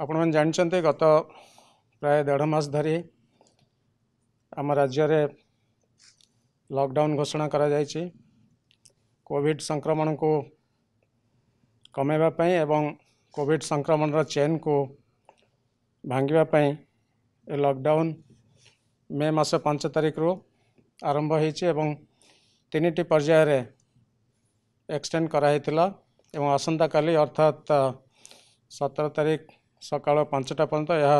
आपण गत प्राय मास धरी आम राज्य लॉकडाउन घोषणा करा कोविड संक्रमण को कमे एवं कोविड संक्रमण चेन को भांगापी ए लॉकडाउन मे मस पांच तारिख रु आरंभ होनि पर्यायर एक्सटेड कराई आसंता का अर्थात सतर तारीख ସକାଳ ପାଞ୍ଚଟା ପର୍ଯ୍ୟନ୍ତ ଏହା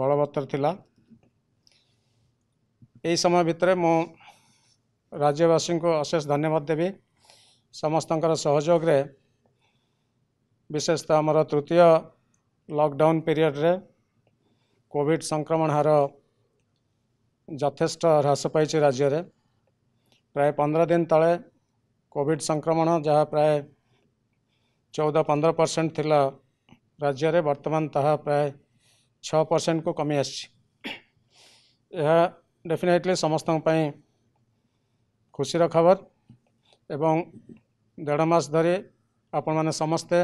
ବଳବତ୍ତର ଥିଲା ଏହି ସମୟ ଭିତରେ ମୁଁ ରାଜ୍ୟବାସୀଙ୍କୁ ଅଶେଷ ଧନ୍ୟବାଦ ଦେବି ସମସ୍ତଙ୍କର ସହଯୋଗରେ ବିଶେଷତଃ ଆମର ତୃତୀୟ ଲକଡାଉନ୍ ପିରିୟଡ଼ରେ କୋଭିଡ଼ ସଂକ୍ରମଣ ହାର ଯଥେଷ୍ଟ ହ୍ରାସ ପାଇଛି ରାଜ୍ୟରେ ପ୍ରାୟ ପନ୍ଦର ଦିନ ତଳେ କୋଭିଡ଼ ସଂକ୍ରମଣ ଯାହା ପ୍ରାୟ ଚଉଦ ପନ୍ଦର ପରସେଣ୍ଟ ଥିଲା राज्य में बर्तमान ता प्राय छ परसेंट को कमी आफिनेटली समस्त खुशी खबर एवं देढ़ मास धरी आपण मैंने समस्ते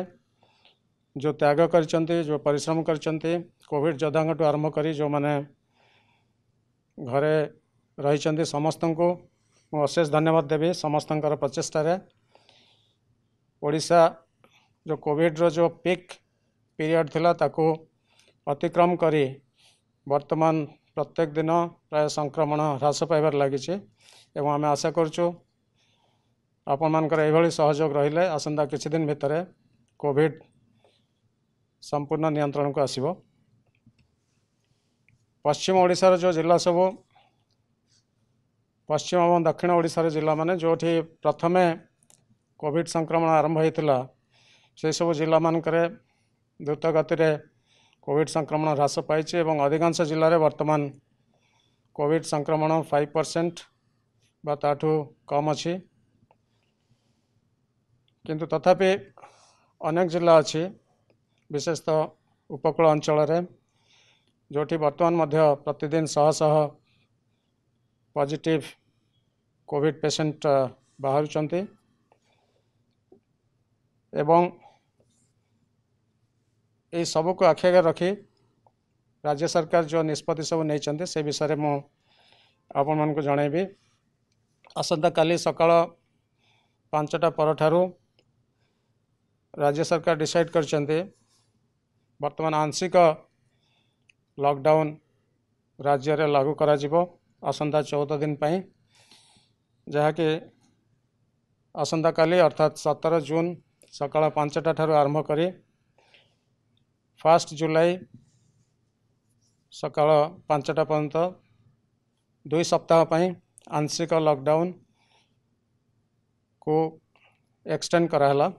जो त्याग जो परिश्रम कोविड करोधा ठूँ आरंभ कर जो मैंने घरे रही समस्त को अशेष धन्यवाद देवी समस्त प्रचेषा जो कॉविड्र जो पिक पीरियड था अतिक्रम कर वर्तमान प्रत्येक दिन प्राय संक्रमण ह्रास पाइबार लगी आम आशा करपर यह सहयोग रे भितर कोड संपूर्ण नियंत्रण को आसब पश्चिम ओडार जो जिला सबू पश्चिम और दक्षिण ओडार जिला मैंने जो प्रथम कोविड संक्रमण आरंभ होता से सब जिला मानक ଦ୍ରୁତଗତିରେ କୋଭିଡ଼୍ ସଂକ୍ରମଣ ହ୍ରାସ ପାଇଛି ଏବଂ ଅଧିକାଂଶ ଜିଲ୍ଲାରେ ବର୍ତ୍ତମାନ କୋଭିଡ଼୍ ସଂକ୍ରମଣ ଫାଇଭ୍ ପରସେଣ୍ଟ ବା ତାଠୁ କମ୍ ଅଛି କିନ୍ତୁ ତଥାପି ଅନେକ ଜିଲ୍ଲା ଅଛି ବିଶେଷତଃ ଉପକୂଳ ଅଞ୍ଚଳରେ ଯେଉଁଠି ବର୍ତ୍ତମାନ ମଧ୍ୟ ପ୍ରତିଦିନ ଶହ ଶହ ପଜିଟିଭ କୋଭିଡ଼୍ ପେସେଣ୍ଟ ବାହାରୁଛନ୍ତି ଏବଂ ये सब कु आखि आगे रखी राज्य सरकार जो निष्पत्ति सब नहीं से विषय मुझक जनइबि आसंता का सका पांचटा पर राज्य सरकार डिसाइड कर वर्तमान आंशिक लॉकडाउन राज्य रे लागू करा आसंता चौदह दिन पर जहाँकि आसंता काली अर्थात सतर जून सका पांचटा ठार आरंभ कर फास्ट जुलाई सका पांचटा पर्यत दुई सप्ताहपी आंशिक लकडाउन को एक्सटेड कराला